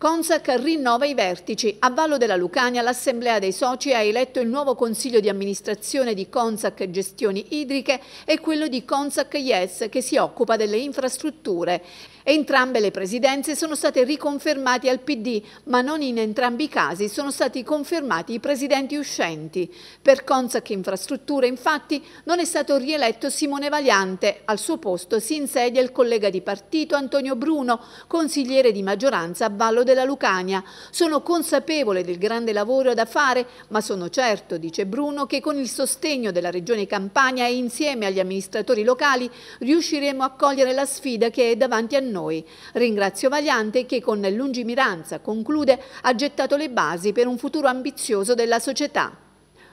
Consac rinnova i vertici. A Vallo della Lucania l'Assemblea dei Soci ha eletto il nuovo Consiglio di amministrazione di Consac Gestioni Idriche e quello di Consac Yes che si occupa delle infrastrutture. Entrambe le presidenze sono state riconfermate al PD, ma non in entrambi i casi sono stati confermati i presidenti uscenti. Per Consac Infrastrutture, infatti, non è stato rieletto Simone Valiante. Al suo posto si insedia il collega di partito Antonio Bruno, consigliere di maggioranza a Vallo della Lucania. Sono consapevole del grande lavoro da fare, ma sono certo, dice Bruno, che con il sostegno della Regione Campania e insieme agli amministratori locali riusciremo a cogliere la sfida che è davanti a noi. Ringrazio Vagliante che con lungimiranza, conclude, ha gettato le basi per un futuro ambizioso della società.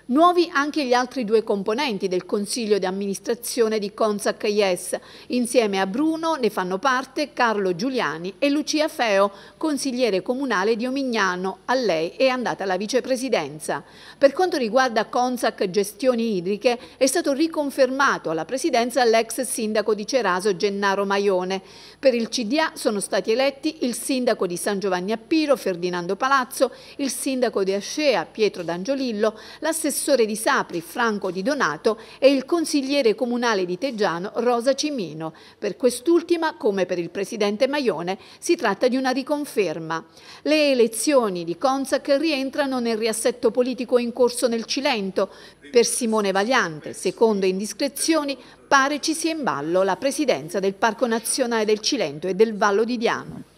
Nuovi anche gli altri due componenti del Consiglio di amministrazione di Consac IES. Insieme a Bruno ne fanno parte Carlo Giuliani e Lucia Feo, consigliere comunale di Omignano. A lei è andata la vicepresidenza. Per quanto riguarda Consac Gestioni Idriche, è stato riconfermato alla presidenza l'ex sindaco di Ceraso Gennaro Maione. Per il CDA sono stati eletti il sindaco di San Giovanni Appiro, Ferdinando Palazzo, il sindaco di Ascea, Pietro D'Angiolillo, l'assessore l'assessore di Sapri Franco Di Donato e il consigliere comunale di Teggiano Rosa Cimino. Per quest'ultima, come per il presidente Maione, si tratta di una riconferma. Le elezioni di Consac rientrano nel riassetto politico in corso nel Cilento. Per Simone Vagliante, secondo indiscrezioni, pare ci sia in ballo la presidenza del Parco Nazionale del Cilento e del Vallo di Diano.